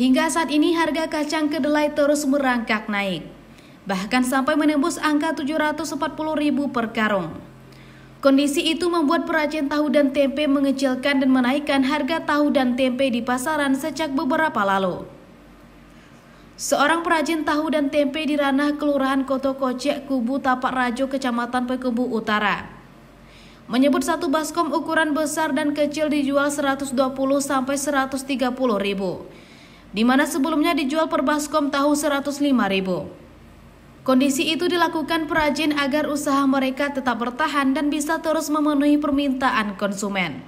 Hingga saat ini harga kacang kedelai terus merangkak naik, bahkan sampai menembus angka 740 ribu per karung. Kondisi itu membuat perajin tahu dan tempe mengecilkan dan menaikkan harga tahu dan tempe di pasaran sejak beberapa lalu. Seorang perajin tahu dan tempe di ranah Kelurahan Koto Kocek Kubu Tapak Rajo Kecamatan Pekubu Utara menyebut satu baskom ukuran besar dan kecil dijual 120 sampai 130 ribu di mana sebelumnya dijual per baskom tahu 105.000. Kondisi itu dilakukan perajin agar usaha mereka tetap bertahan dan bisa terus memenuhi permintaan konsumen.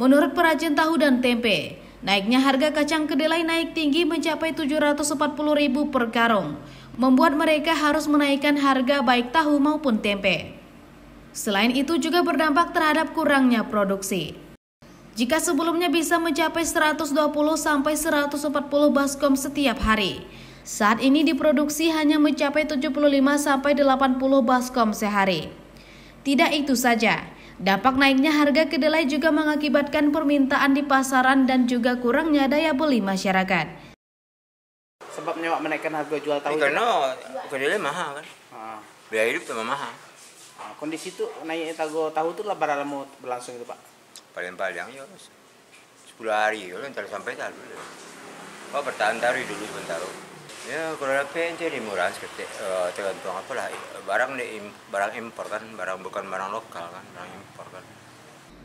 Menurut perajin tahu dan tempe, naiknya harga kacang kedelai naik tinggi mencapai Rp740.000 per karung, membuat mereka harus menaikkan harga baik tahu maupun tempe. Selain itu juga berdampak terhadap kurangnya produksi jika sebelumnya bisa mencapai 120 sampai 140 baskom setiap hari. Saat ini diproduksi hanya mencapai 75 sampai 80 baskom sehari. Tidak itu saja, dampak naiknya harga kedelai juga mengakibatkan permintaan di pasaran dan juga kurangnya daya beli masyarakat. Sebabnya Pak menaikkan harga jual tahu? Eh, ya? Karena kedelai mahal kan. Ah. Biaya hidup memang mahal. Ah, kondisi itu naiknya tahu tahu itu lah berlangsung itu Pak paling-paling ya 10 hari ya ntar sampai tar oh bertahan taruh dulu sebentar ya ada PNC di murah seperti uh, tergantung apa lah barang di, barang impor kan barang bukan barang lokal kan barang impor kan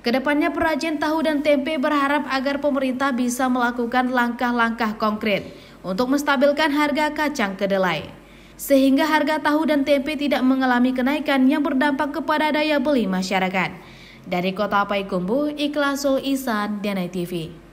Kedepannya perajin tahu dan tempe berharap agar pemerintah bisa melakukan langkah-langkah konkret untuk menstabilkan harga kacang kedelai. Sehingga harga tahu dan tempe tidak mengalami kenaikan yang berdampak kepada daya beli masyarakat. Dari Kota Paikumbu, Ikhlasul Ihsan, Denai TV.